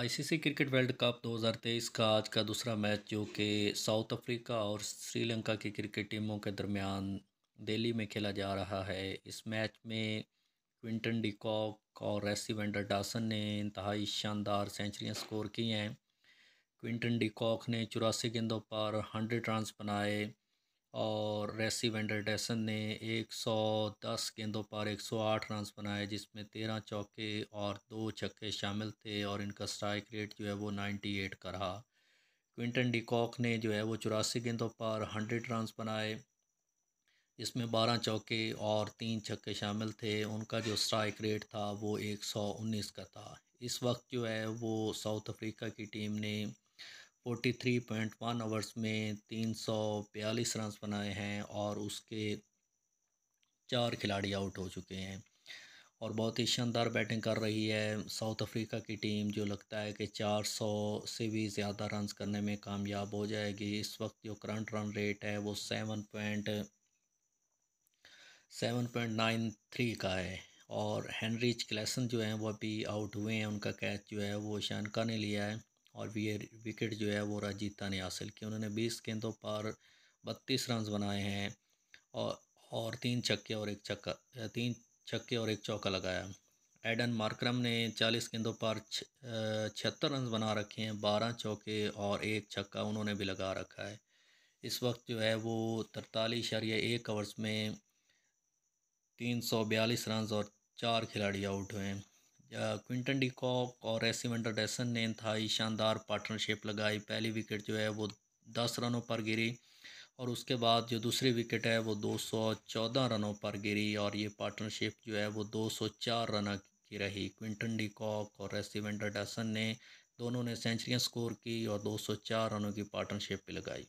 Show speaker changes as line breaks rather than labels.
ICC cricket world cup 2023 का आज का दूसरा मैच जो कि साउथ अफ्रीका और श्रीलंका की क्रिकेट टीमों के दरमियान दिल्ली में खेला जा रहा है इस मैच में क्विंटन डिकॉक और रेसी वेंडर डासन ने इंतहाई शानदार सेंचुरियाँ स्कोर की हैं क्विंटन डिकॉक ने चौरासी गेंदों पर हंड्रेड रन्स बनाए और रेसी वेंडरडेसन ने 110 गेंदों पर 108 रन बनाए जिसमें 13 चौके और दो छक्के शामिल थे और इनका स्ट्राइक रेट जो है वो 98 का रहा क्विंटन डिकॉक ने जो है वो चौरासी गेंदों पर 100 रन बनाए इसमें 12 चौके और तीन छक्के शामिल थे उनका जो स्ट्राइक रेट था वो 119 का था इस वक्त जो है वो साउथ अफ्रीका की टीम ने forty three point one overs में तीन सौ बयालीस रन बनाए हैं और उसके चार खिलाड़ी आउट हो चुके हैं और बहुत ही शानदार बैटिंग कर रही है साउथ अफ्रीका की टीम जो लगता है कि 400 से भी ज़्यादा रन करने में कामयाब हो जाएगी इस वक्त जो करंट रन रेट है वो seven point seven point nine three का है और हैंनरीच क्लेसन जो हैं वो अभी आउट हुए हैं उनका कैच जो है वो शानका ने लिया है और विकेट जो है वो राजीता ने हासिल की उन्होंने बीस गेंदों पर बत्तीस रन बनाए हैं और और तीन छक्के और एक छक्का तीन छक्के और एक चौका लगाया एडन मार्क्रम ने चालीस गेंदों पर छिहत्तर रन बना रखे हैं बारह चौके और एक छक्का उन्होंने भी लगा रखा है इस वक्त जो है वो तरतालीस शरिया एक ओवर्स में तीन सौ बयालीस रन और चार खिलाड़ी आउट हुए हैं क्विंटन डिकॉक और एसी वेंटरडेसन ने इंतहाई शानदार पार्टनरशिप लगाई पहली विकेट जो है वो दस रनों पर गिरी और उसके बाद जो दूसरी विकेट है वो 214 रनों पर गिरी और ये पार्टनरशिप जो है वो 204 रन की रही क्विंटन डिकॉक और एसी वेंटरडेसन ने दोनों ने सेंचुरियाँ स्कोर की और 204 रनों की पार्टनरशिप भी लगाई